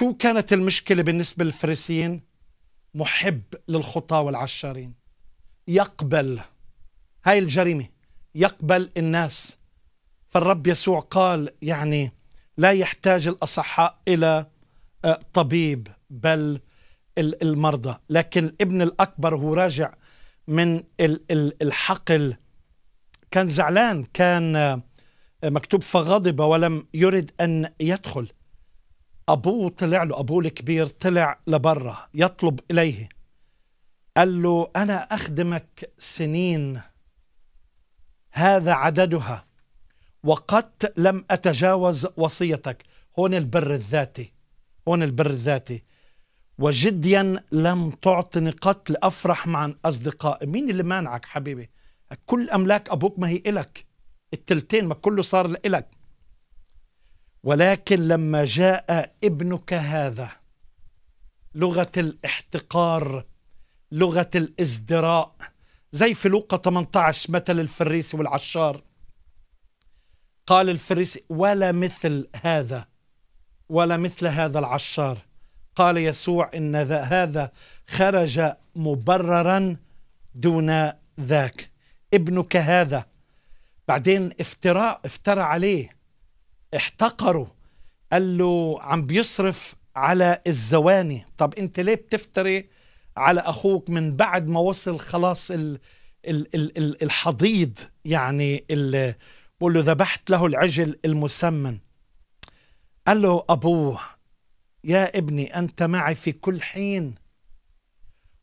شو كانت المشكلة بالنسبة للفريسيين محب للخطاة والعشارين يقبل هاي الجريمة يقبل الناس فالرب يسوع قال يعني لا يحتاج الأصحاء إلى آه، طبيب بل المرضى لكن الابن الأكبر هو راجع من الحقل كان زعلان كان آه، مكتوب فغضب ولم يرد أن يدخل أبوه طلع له أبوه الكبير طلع لبرا يطلب إليه قال له أنا أخدمك سنين هذا عددها وقد لم أتجاوز وصيتك هون البر الذاتي هون البر الذاتي وجديا لم تعطني قط لأفرح مع أصدقائي مين اللي مانعك حبيبي كل أملاك أبوك ما هي إلك التلتين ما كله صار لإلك ولكن لما جاء ابنك هذا لغة الاحتقار لغة الازدراء زي في لوقا 18 مثل الفريسي والعشار قال الفريسي ولا مثل هذا ولا مثل هذا العشار قال يسوع إن ذا هذا خرج مبررا دون ذاك ابنك هذا بعدين افتراء افترى عليه احتقره قال له عم بيصرف على الزواني طب انت ليه بتفتري على اخوك من بعد ما وصل خلاص ال ال ال ال الحضيض يعني بقول له ذبحت له العجل المسمن قال له ابوه يا ابني انت معي في كل حين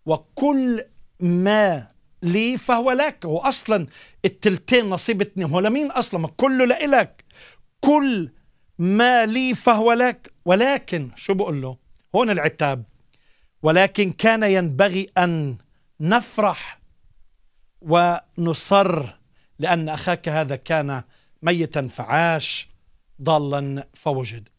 وكل ما لي فهو لك هو اصلا التلتين نصيب هو لمين اصلا كله لإلك كل ما لي فهو لك ولكن شو بقول له هون العتاب ولكن كان ينبغي أن نفرح ونصر لأن أخاك هذا كان ميتا فعاش ضالا فوجد